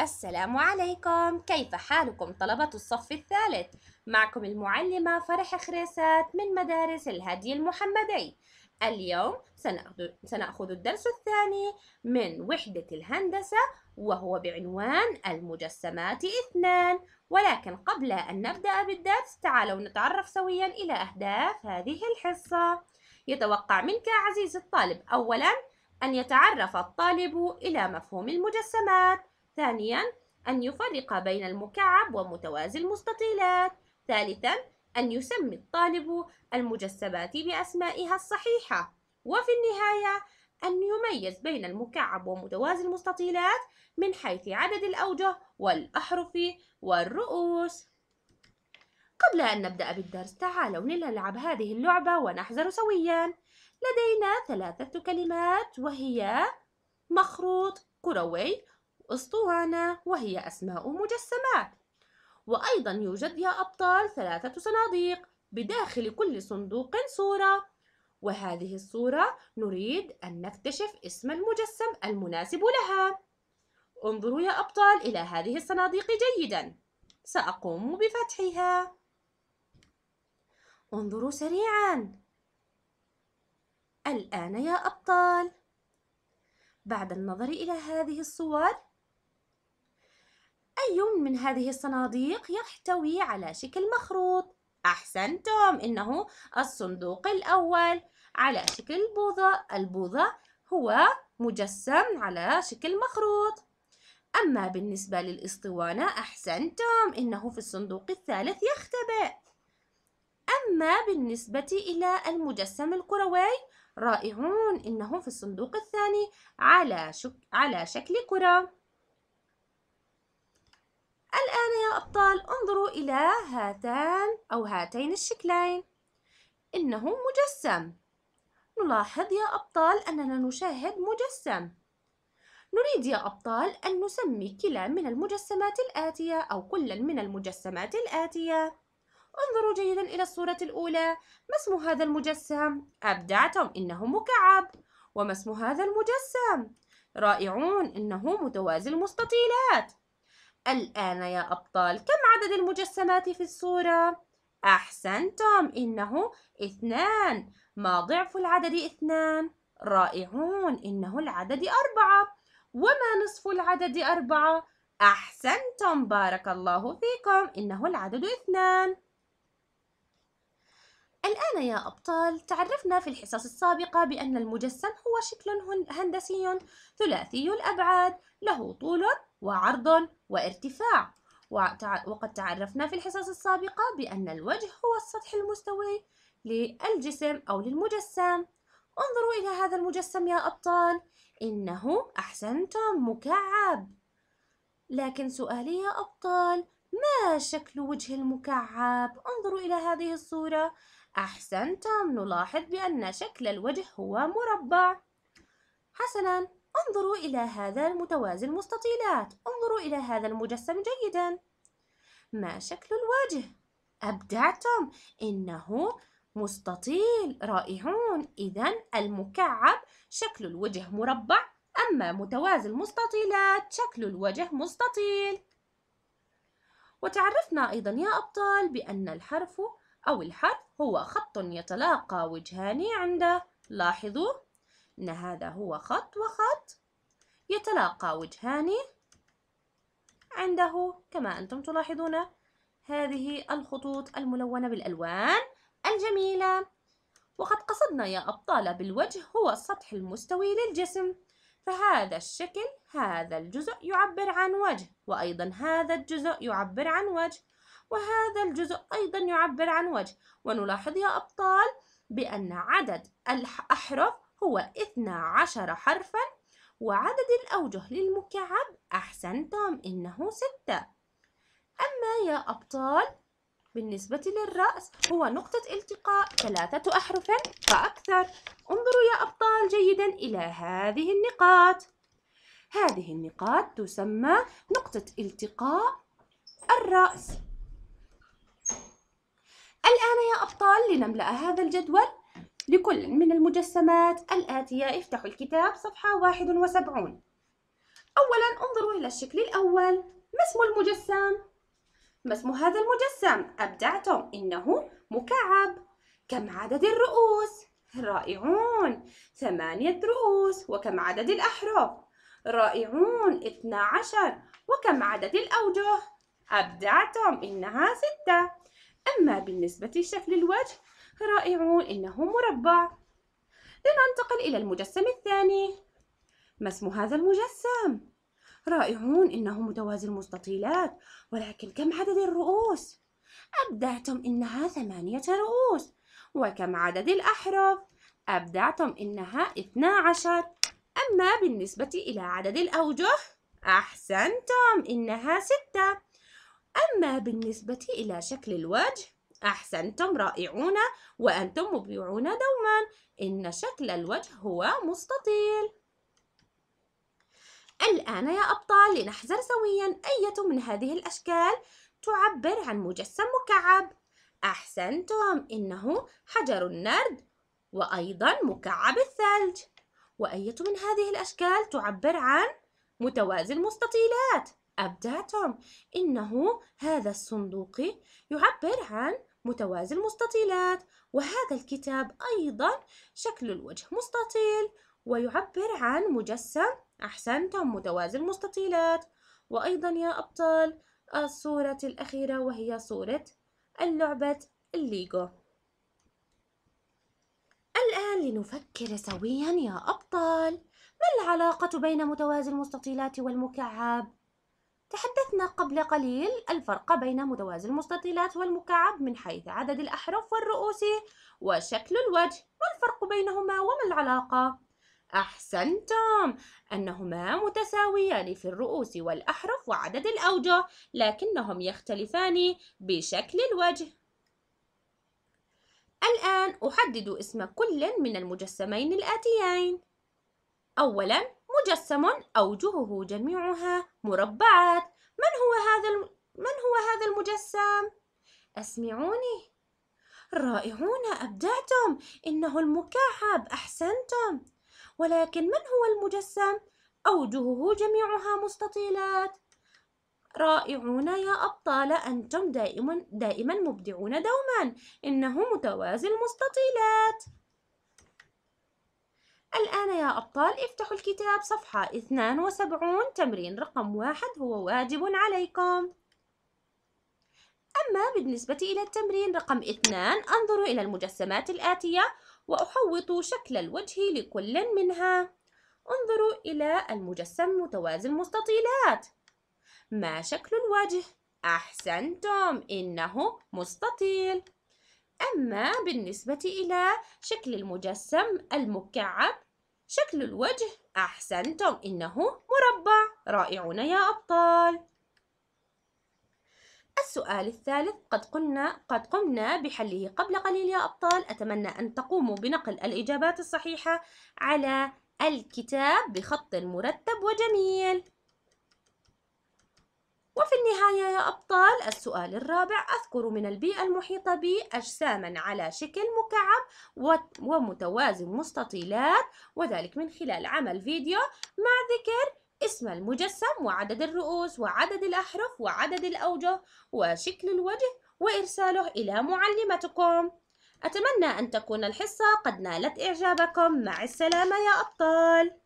السلام عليكم كيف حالكم طلبة الصف الثالث معكم المعلمة فرح خريسات من مدارس الهدي المحمدي اليوم سنأخذ الدرس الثاني من وحدة الهندسة وهو بعنوان المجسمات اثنان ولكن قبل أن نبدأ بالدرس تعالوا نتعرف سويا إلى أهداف هذه الحصة يتوقع منك عزيزي الطالب أولا أن يتعرف الطالب إلى مفهوم المجسمات ثانيا أن يفرق بين المكعب ومتوازي المستطيلات ثالثا أن يسمي الطالب المجسمات بأسمائها الصحيحة وفي النهاية أن يميز بين المكعب ومتوازي المستطيلات من حيث عدد الأوجه والأحرف والرؤوس قبل أن نبدأ بالدرس تعالوا لنلعب هذه اللعبة ونحزر سويا لدينا ثلاثة كلمات وهي مخروط كروي أسطوانة وهي أسماء مجسمات وأيضا يوجد يا أبطال ثلاثة صناديق بداخل كل صندوق صورة وهذه الصورة نريد أن نكتشف اسم المجسم المناسب لها انظروا يا أبطال إلى هذه الصناديق جيدا سأقوم بفتحها انظروا سريعا الآن يا أبطال بعد النظر إلى هذه الصور أي من هذه الصناديق يحتوي على شكل مخروط؟ أحسنتم إنه الصندوق الأول على شكل بوضة البوضة هو مجسم على شكل مخروط أما بالنسبة للإسطوانة أحسنتم إنه في الصندوق الثالث يختبئ أما بالنسبة إلى المجسم الكروي رائعون إنه في الصندوق الثاني على, شك... على شكل كرة الآن يا أبطال انظروا إلى هاتان أو هاتين الشكلين إنه مجسم نلاحظ يا أبطال أننا نشاهد مجسم نريد يا أبطال أن نسمي كلا من المجسمات الآتية أو كلا من المجسمات الآتية انظروا جيدا إلى الصورة الأولى ما اسم هذا المجسم؟ أبدعتم إنه مكعب وما اسم هذا المجسم؟ رائعون إنه متوازي المستطيلات الآن يا أبطال كم عدد المجسمات في الصورة؟ أحسنتم إنه اثنان ما ضعف العدد اثنان؟ رائعون إنه العدد أربعة وما نصف العدد أربعة؟ أحسنتم بارك الله فيكم إنه العدد اثنان الآن يا أبطال تعرفنا في الحصص السابقة بأن المجسم هو شكل هندسي ثلاثي الأبعاد له طول وعرض وارتفاع وقد تعرفنا في الحصص السابقة بأن الوجه هو السطح المستوي للجسم أو للمجسم انظروا إلى هذا المجسم يا أبطال إنه أحسنتم مكعب لكن سؤالي يا أبطال ما شكل وجه المكعب؟ انظروا إلى هذه الصورة أحسنتم نلاحظ بأن شكل الوجه هو مربع حسنا انظروا إلى هذا المتوازي المستطيلات انظروا إلى هذا المجسم جيدا ما شكل الوجه؟ أبدعتم إنه مستطيل رائعون إذا المكعب شكل الوجه مربع أما متوازي المستطيلات شكل الوجه مستطيل وتعرفنا أيضا يا أبطال بأن الحرف أو الحرف هو خط يتلاقى وجهان عنده لاحظوا أن هذا هو خط وخط يتلاقى وجهان عنده كما أنتم تلاحظون هذه الخطوط الملونة بالألوان الجميلة وقد قصدنا يا أبطال بالوجه هو السطح المستوي للجسم فهذا الشكل هذا الجزء يعبر عن وجه وأيضا هذا الجزء يعبر عن وجه وهذا الجزء أيضا يعبر عن وجه ونلاحظ يا أبطال بأن عدد الأحرف هو 12 حرفا وعدد الأوجه للمكعب أحسنتم إنه ستة أما يا أبطال بالنسبة للرأس هو نقطة التقاء ثلاثة أحرف فأكثر انظروا يا أبطال جيدا إلى هذه النقاط هذه النقاط تسمى نقطة التقاء الرأس الآن يا أبطال لنملأ هذا الجدول لكل من المجسمات الآتية افتحوا الكتاب صفحة 71 أولا انظروا إلى الشكل الأول ما اسم المجسم؟ ما اسم هذا المجسم أبدعتم إنه مكعب كم عدد الرؤوس رائعون ثمانية رؤوس وكم عدد الأحرف رائعون اثنا عشر وكم عدد الأوجه أبدعتم إنها ستة أما بالنسبة لشكل الوجه رائعون إنه مربع لننتقل إلى المجسم الثاني ما اسم هذا المجسم؟ رائعون إنه متوازي المستطيلات ولكن كم عدد الرؤوس؟ أبدعتم إنها ثمانية رؤوس وكم عدد الأحرف؟ أبدعتم إنها اثنا عشر أما بالنسبة إلى عدد الأوجه أحسنتم إنها ستة أما بالنسبة إلى شكل الوجه أحسنتم رائعون وأنتم مبدعون دوما إن شكل الوجه هو مستطيل الآن يا أبطال لنحزر سويا أية من هذه الأشكال تعبر عن مجسم مكعب أحسنتم إنه حجر النرد وأيضا مكعب الثلج وأية من هذه الأشكال تعبر عن متوازي المستطيلات أبدعتم إنه هذا الصندوق يعبر عن متوازي المستطيلات وهذا الكتاب أيضا شكل الوجه مستطيل ويعبر عن مجسم أحسنتم متوازي المستطيلات وأيضا يا أبطال الصورة الأخيرة وهي صورة اللعبة الليجو الآن لنفكر سويا يا أبطال ما العلاقة بين متوازي المستطيلات والمكعب؟ تحدثنا قبل قليل الفرق بين متوازي المستطيلات والمكعب من حيث عدد الأحرف والرؤوس وشكل الوجه ما الفرق بينهما وما العلاقة؟ أحسنتم أنهما متساويان في الرؤوس والأحرف وعدد الأوجه لكنهم يختلفان بشكل الوجه الآن أحدد اسم كل من المجسمين الآتيين أولا مجسم أوجهه جميعها مربعات من هو هذا من هو هذا المجسم؟ أسمعوني رائعون أبدعتم إنه المكعب أحسنتم ولكن من هو المجسم؟ أوجهه جميعها مستطيلات رائعون يا أبطال أنتم دائما, دائما مبدعون دوما إنه متوازي المستطيلات الآن يا أبطال افتحوا الكتاب صفحة 72 تمرين رقم واحد هو واجب عليكم أما بالنسبة إلى التمرين رقم اثنان أنظر إلى المجسمات الآتية وأحوط شكل الوجه لكل منها انظروا إلى المجسم متوازي المستطيلات ما شكل الوجه؟ أحسنتم إنه مستطيل أما بالنسبة إلى شكل المجسم المكعب شكل الوجه أحسنتم إنه مربع رائعون يا أبطال السؤال الثالث قد قلنا قد قمنا بحله قبل قليل يا أبطال أتمنى أن تقوموا بنقل الإجابات الصحيحة على الكتاب بخط مرتب وجميل وفي النهاية يا أبطال السؤال الرابع أذكر من البيئة المحيطة بي أجساما على شكل مكعب ومتوازن مستطيلات وذلك من خلال عمل فيديو مع ذكر اسم المجسم وعدد الرؤوس وعدد الأحرف وعدد الأوجه وشكل الوجه وإرساله إلى معلمتكم أتمنى أن تكون الحصة قد نالت إعجابكم مع السلامة يا أبطال